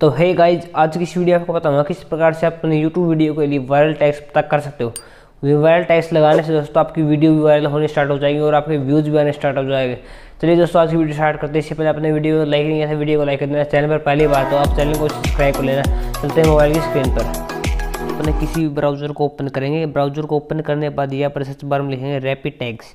तो hey guys आज की इस वीडियो आपको बताऊंगा किस प्रकार से आप अपने यूट्यूब वीडियो के लिए वायरल टैक्स पता कर सकते हो वायरल टैक्स लगाने से दोस्तों आपकी वीडियो भी वायरल होने स्टार्ट हो जाएगी और आपके व्यूज़ भी आने स्टार्ट हो जाएंगे चलिए दोस्तों आज की वीडियो स्टार्ट करते हैं इससे पहले अपने वीडियो को लाइक नहीं किया वीडियो को लाइक कर देना चैनल पर पहली बार तो आप चैनल को सब्सक्राइब कर लेना चलते हैं मोबाइल की स्क्रीन पर अपने किसी भी ब्राउज़र को ओपन करेंगे ब्राउज़र को ओपन करने के बाद यहाँ पर सर्च बार में लिखेंगे रैपिड टैक्स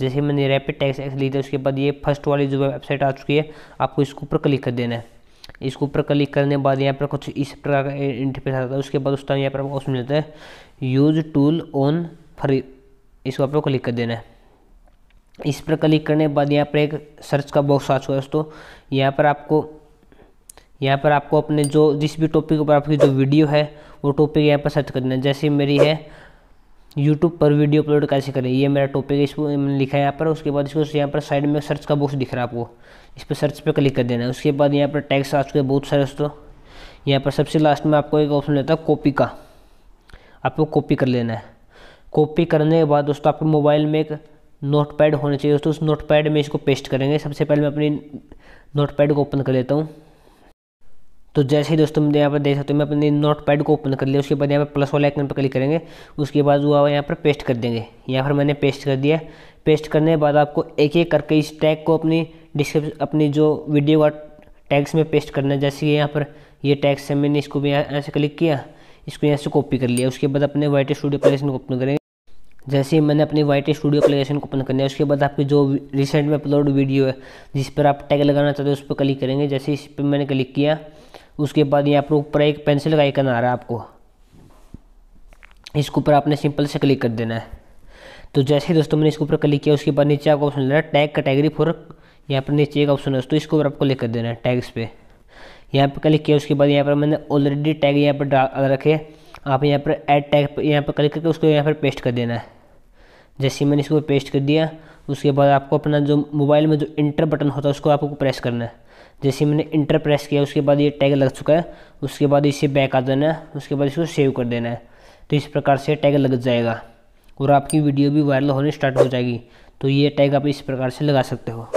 जैसे मैंने रैपिड टैक्स एक्स ली थी उसके बाद ये फर्स्ट वाली जो वेबसाइट आ चुकी है आपको इसके ऊपर क्लिक कर देना है इसके ऊपर क्लिक करने बाद यहाँ पर कुछ इस प्रकार का इंटरफेस आता है उसके बाद उस टाइम यहाँ पर आपको ऑप्शन मिलता है यूज टूल ऑन फ्री इसको आपको क्लिक कर देना है इस पर क्लिक करने के बाद यहाँ पर एक सर्च का बॉक्स आ चुका है दोस्तों यहाँ पर आपको यहाँ पर आपको अपने जो जिस भी टॉपिक पर आपकी जो वीडियो है वो टॉपिक यहाँ पर सर्च देना है जैसे मेरी है यूट्यूब पर वीडियो अपलोड कैसे करें ये मेरा टॉपिक है इसको मैंने लिखा है यहाँ पर उसके बाद इसको यहाँ पर साइड में सर्च का बॉक्स दिख रहा है आपको इस पर सर्च पर क्लिक कर देना है उसके बाद यहाँ पर टैक्स आ चुके हैं बहुत सारे दोस्तों यहाँ पर सबसे लास्ट में आपको एक ऑप्शन लेता है कॉपी का आपको कॉपी कर लेना है कॉपी करने के बाद दोस्तों आपके मोबाइल में एक नोट पैड होना चाहिए दोस्तों उस नोट पैड में इसको पेस्ट करेंगे सबसे पहले मैं अपनी नोट पैड को ओपन कर लेता हूँ तो जैसे ही दोस्तों यहाँ पर देख सकते हो मैं अपने नोट पैड को ओपन कर लिया उसके बाद यहाँ पर प्लस वाले आइकन पर क्लिक करेंगे उसके बाद वो आप यहाँ पर पेस्ट कर देंगे यहाँ पर मैंने पेस्ट कर दिया पेस्ट करने के बाद आपको एक एक करके इस टैग को अपनी डिस्क्रिप्शन अपनी जो वीडियो का टैग्स में पेस्ट करना है जैसे कि यहाँ पर ये टैग्स है मैंने इसको भी यहाँ से क्लिक किया इसको यहाँ से कॉपी कर लिया उसके बाद अपने वाइट स्टूडियो प्लेस में ओपन करेंगे जैसे ही मैंने अपनी वाइट स्टूडियो अपलिकेशन को ओपन करना है उसके बाद आपकी जो रिसेंट में अपलोड वीडियो है जिस पर आप टैग लगाना चाहते हो उस पर क्लिक करेंगे जैसे इस पर मैंने क्लिक किया उसके बाद यहाँ पर ऊपर एक पेंसिल का आइकन आ रहा है आपको इसके ऊपर आपने सिंपल से क्लिक कर देना है तो जैसे ही दोस्तों मैंने इसके ऊपर क्लिक किया उसके बाद नीचे आपको ऑप्शन लेना है टैग कैटेगरी फॉर यहाँ पर नीचे एक ऑप्शन है दोस्तों इसके ऊपर आपको क्लिक कर देना है टैग्स पे यहाँ पर क्लिक किया उसके बाद यहाँ पर मैंने ऑलरेडी टैग यहाँ पर डाल रखे आप यहाँ पर एड टैग यहाँ पर क्लिक करके उसको यहाँ पर पेस्ट कर देना है जैसे मैंने इसको पेस्ट कर दिया उसके बाद आपको अपना जो मोबाइल में जो इंटर बटन होता है उसको आपको प्रेस करना है जैसे मैंने इंटर प्रेस किया उसके बाद ये टैग लग चुका है उसके बाद इसे बैक आ देना है उसके बाद इसको सेव कर देना है तो इस प्रकार से टैग लग जाएगा और आपकी वीडियो भी वायरल होने स्टार्ट हो जाएगी तो ये टैग आप इस प्रकार से लगा सकते हो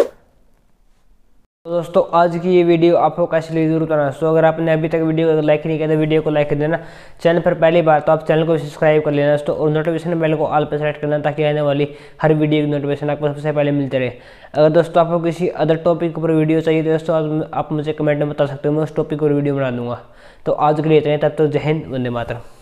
तो दोस्तों आज की ये वीडियो आपको कैसे लगी जरूर बताना सो अगर आपने अभी तक वीडियो को लाइक नहीं किया तो वीडियो को लाइक कर देना चैनल पर पहली बार तो आप चैनल को सब्सक्राइब कर लेना दोस्तों और नोटिफिकेशन बेल को ऑल पर सेलेक्ट करना ताकि आने वाली हर वीडियो की नोटिफिकेशन आपको सबसे पहले मिलते रहे अगर दोस्तों आपको किसी अदर टॉपिक पर वीडियो चाहिए तो दोस्तों आप मुझे कमेंट में बता सकते हो मैं उस टॉपिक पर वीडियो बना दूँगा तो आज के लिए इतने तब तक जहन वंदे मातरम